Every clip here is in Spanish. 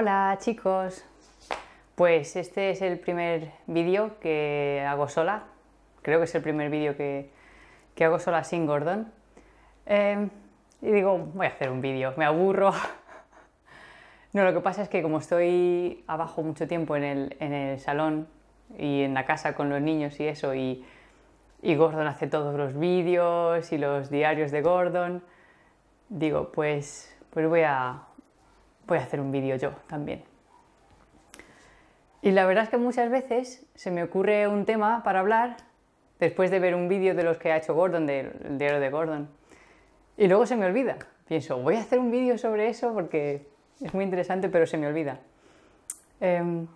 Hola chicos, pues este es el primer vídeo que hago sola, creo que es el primer vídeo que, hago sola sin Gordon. Em, y digo, voy a hacer un vídeo, me aburro. no, lo que pasa es que como estoy abajo mucho tiempo en el, salón y en la casa con los niños y eso, y, y Gordon hace todos los vídeos y los diarios de Gordon, digo, pues, pues voy a, voy a hacer un vídeo yo también. Y la verdad es que muchas veces se me ocurre un tema para hablar después de ver un vídeo de los que ha hecho Gordon, del diario de Gordon. Y luego se me olvida. Pienso, voy a hacer un vídeo sobre eso porque es muy interesante, pero se me olvida. Em,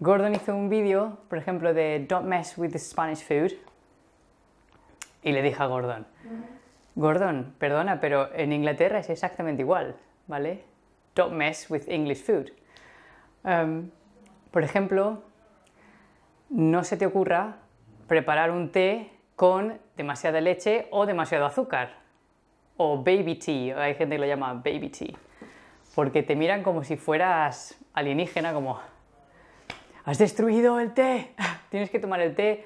Gordon hizo un vídeo, por ejemplo, de Don't mess with the Spanish food. Y le dije a Gordon, Gordon, perdona, pero en Inglaterra es exactamente igual, ¿vale? don't mess with English food. Um, por ejemplo, no se te ocurra preparar un té con demasiada leche o demasiado azúcar. O baby tea, hay gente que lo llama baby tea. Porque te miran como si fueras alienígena, como, has destruido el té. Tienes que tomar el té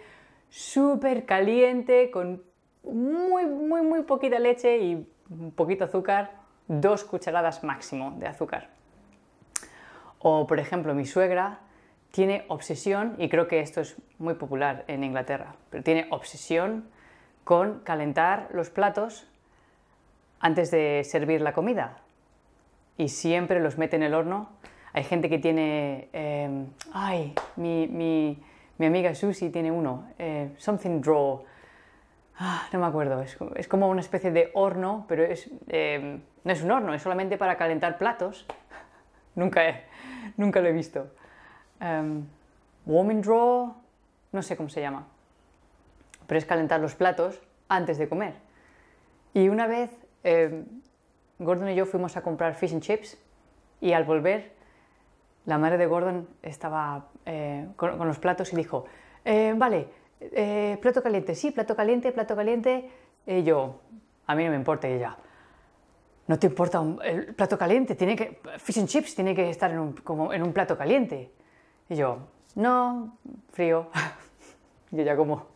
súper caliente, con muy, muy, muy poquita leche y un poquito azúcar dos cucharadas máximo de azúcar. O, por ejemplo, mi suegra tiene obsesión, y creo que esto es muy popular en Inglaterra, pero tiene obsesión con calentar los platos antes de servir la comida. Y siempre los mete en el horno. Hay gente que tiene... Em, ay, mi, amiga Susie tiene uno. Eh, something draw. Ah, no me acuerdo. Es, como una especie de horno, pero es... Em, no es un horno, es solamente para calentar platos. nunca, nunca lo he visto. Em, warming draw, no sé cómo se llama. Pero es calentar los platos antes de comer. Y una vez em, Gordon y yo fuimos a comprar fish and chips y al volver la madre de Gordon estaba eh, con, los platos y dijo, eh, vale, eh, plato caliente, sí, plato caliente, plato caliente. Y yo, a mí no me importa, y ella, no te importa un, el plato caliente, tiene que, fish and chips tiene que estar en un, plato caliente. Y yo, no, frío. y ya como,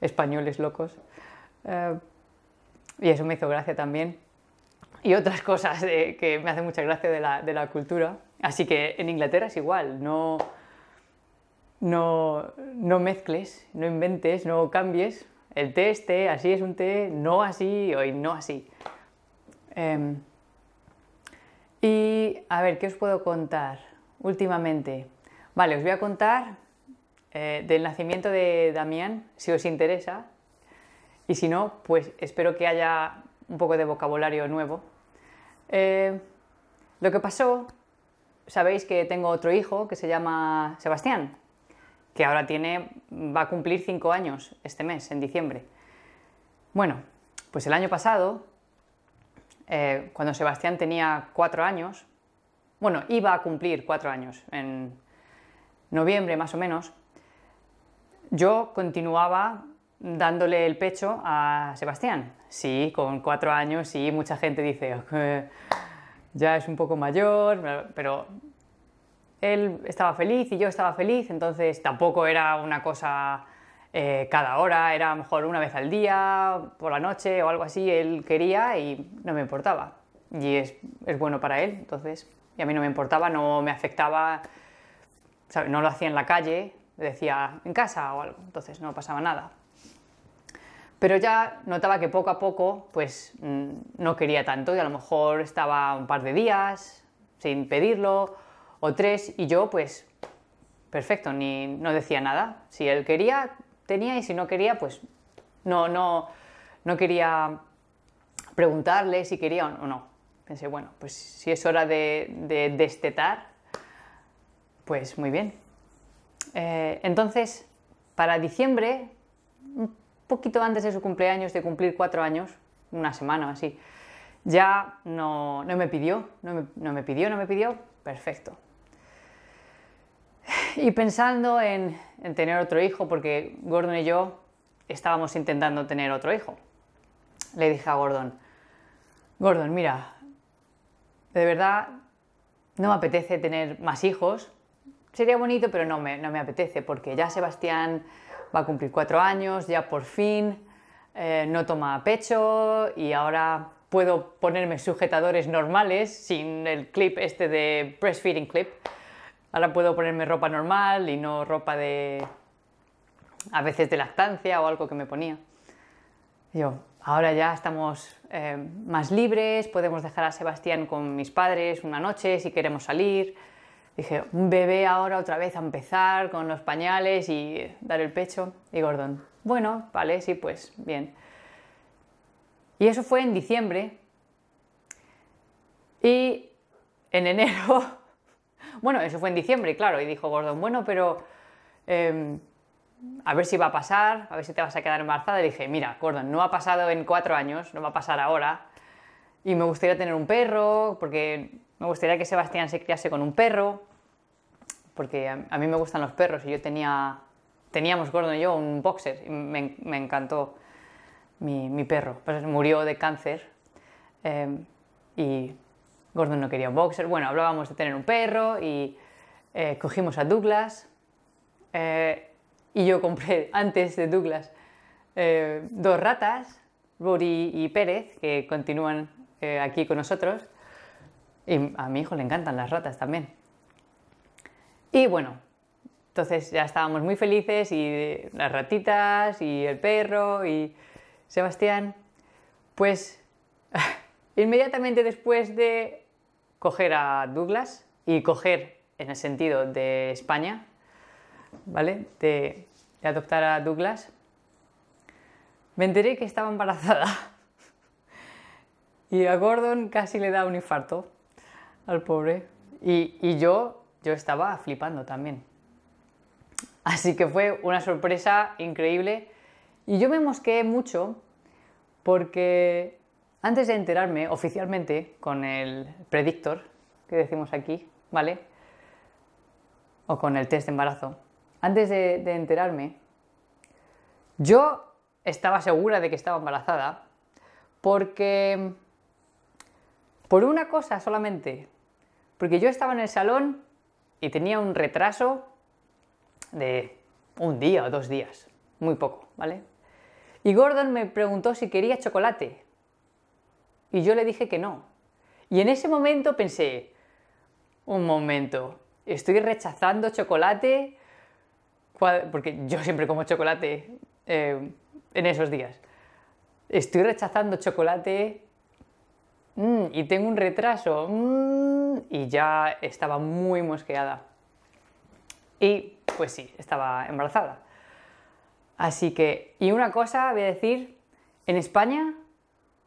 españoles locos. Eh, y eso me hizo gracia también. Y otras cosas que me hacen mucha gracia de la, de la, cultura. Así que en Inglaterra es igual, no, no, no mezcles, no inventes, no cambies, el té es té, así es un té, no así hoy no así. Em, y a ver, ¿qué os puedo contar últimamente? Vale, os voy a contar eh, del nacimiento de Damián, si os interesa. Y si no, pues espero que haya un poco de vocabulario nuevo. Eh, lo que pasó, sabéis que tengo otro hijo que se llama Sebastián que ahora tiene, va a cumplir cinco años este mes, en diciembre. Bueno, pues el año pasado, eh, cuando Sebastián tenía cuatro años, bueno, iba a cumplir cuatro años, en noviembre más o menos, yo continuaba dándole el pecho a Sebastián. Sí, con cuatro años, y mucha gente dice, ya es un poco mayor, pero él estaba feliz y yo estaba feliz, entonces tampoco era una cosa eh, cada hora, era a lo mejor una vez al día, por la noche o algo así, él quería y no me importaba. Y es, bueno para él, entonces, y a mí no me importaba, no me afectaba, no lo hacía en la calle, decía en casa o algo, entonces no pasaba nada. Pero ya notaba que poco a poco, pues mm, no quería tanto y a lo mejor estaba un par de días sin pedirlo o tres y yo pues perfecto, ni no decía nada. Si él quería, tenía y si no quería, pues no, no, no quería preguntarle si quería o no. Pensé, bueno, pues si es hora de, destetar, pues muy bien. Eh, entonces, para diciembre, un poquito antes de su cumpleaños, de cumplir cuatro años, una semana o así, ya no, me pidió, no me pidió, no me pidió, perfecto. Y pensando en, tener otro hijo, porque Gordon y yo estábamos intentando tener otro hijo, le dije a Gordon, Gordon, mira, de verdad no me apetece tener más hijos. Sería bonito, pero no me, apetece, porque ya Sebastián va a cumplir cuatro años, ya por fin eh, no toma pecho y ahora puedo ponerme sujetadores normales sin el clip este de breastfeeding clip. Ahora puedo ponerme ropa normal y no ropa de. a veces de lactancia o algo que me ponía. Yo, ahora ya estamos eh, más libres, podemos dejar a Sebastián con mis padres una noche si queremos salir. Dije, un bebé ahora otra vez a empezar con los pañales y eh, dar el pecho. Y Gordon, bueno, vale, sí, pues bien. Y eso fue en diciembre. Y en enero bueno, eso fue en diciembre, claro, y dijo Gordon, bueno, pero em, a ver si va a pasar, a ver si te vas a quedar embarazada. Y dije, mira, Gordon, no ha pasado en cuatro años, no va a pasar ahora. Y me gustaría tener un perro, porque me gustaría que Sebastián se criase con un perro, porque a, mí me gustan los perros y yo tenía, teníamos Gordon y yo un boxer, y me, encantó mi, perro. Pues murió de cáncer em, y Gordon no quería un boxer. Bueno, hablábamos de tener un perro y eh, cogimos a Douglas. Eh, y yo compré antes de Douglas eh, dos ratas, Rory y Pérez, que continúan aquí con nosotros. Y a mi hijo le encantan las ratas también. Y bueno, entonces ya estábamos muy felices y las ratitas y el perro y Sebastián. Pues inmediatamente después de coger a Douglas y coger en el sentido de España, ¿vale? De, adoptar a Douglas. Me enteré que estaba embarazada y a Gordon casi le da un infarto al pobre. Y, y yo, yo estaba flipando también. Así que fue una sorpresa increíble. Y yo me mosqué mucho porque antes de enterarme oficialmente con el predictor que decimos aquí, ¿vale? O con el test de embarazo. Antes de, enterarme, yo estaba segura de que estaba embarazada porque... Por una cosa solamente. Porque yo estaba en el salón y tenía un retraso de un día o dos días. Muy poco, ¿vale? Y Gordon me preguntó si quería chocolate. Y yo le dije que no. Y en ese momento pensé, un momento, estoy rechazando chocolate, porque yo siempre como chocolate eh, en esos días. Estoy rechazando chocolate mm, y tengo un retraso mm, y ya estaba muy mosqueada. Y pues sí, estaba embarazada. Así que, y una cosa voy a decir, en España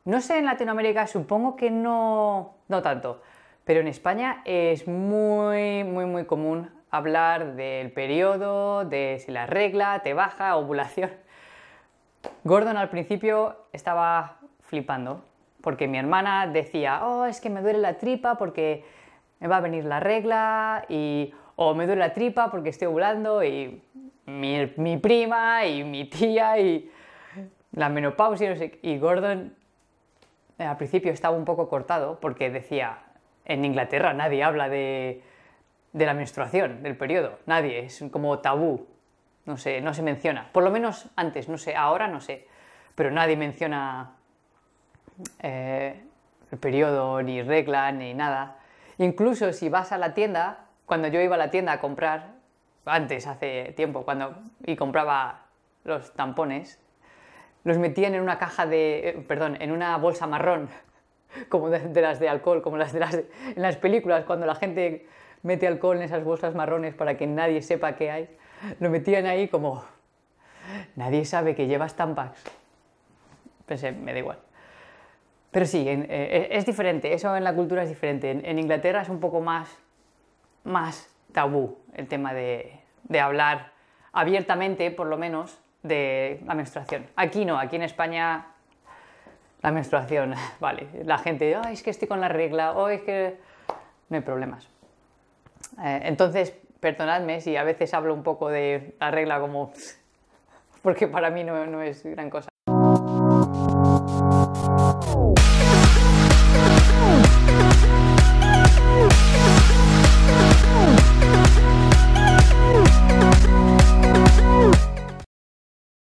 no sé en Latinoamérica, supongo que no, no tanto, pero en España es muy, muy, muy común hablar del periodo, de si la regla te baja, ovulación. Gordon al principio estaba flipando, porque mi hermana decía, oh, es que me duele la tripa porque me va a venir la regla, y, o me duele la tripa porque estoy ovulando, y mi, mi prima y mi tía y la menopausia, y Gordon eh, al principio estaba un poco cortado porque decía, en Inglaterra nadie habla de, la menstruación, del periodo, nadie, es como tabú, no sé, no se menciona, por lo menos antes, no sé, ahora no sé, pero nadie menciona eh, el periodo, ni regla, ni nada. Incluso si vas a la tienda, cuando yo iba a la tienda a comprar, antes, hace tiempo, cuando, y compraba los tampones, los metían en una caja de, eh, perdón, en una bolsa marrón, como de, las de alcohol, como las de las, en las películas, cuando la gente mete alcohol en esas bolsas marrones para que nadie sepa qué hay, lo metían ahí como, nadie sabe que llevas Tampax. Pensé, me da igual. Pero sí, eh, eh, es diferente, eso en la cultura es diferente. En, Inglaterra es un poco más, más tabú el tema de hablar abiertamente, por lo menos, de la menstruación. Aquí no, aquí en España la menstruación, vale. La gente, ay, es que estoy con la regla, o es que no hay problemas. Eh, entonces, perdonadme si a veces hablo un poco de la regla como... porque para mí no es gran cosa.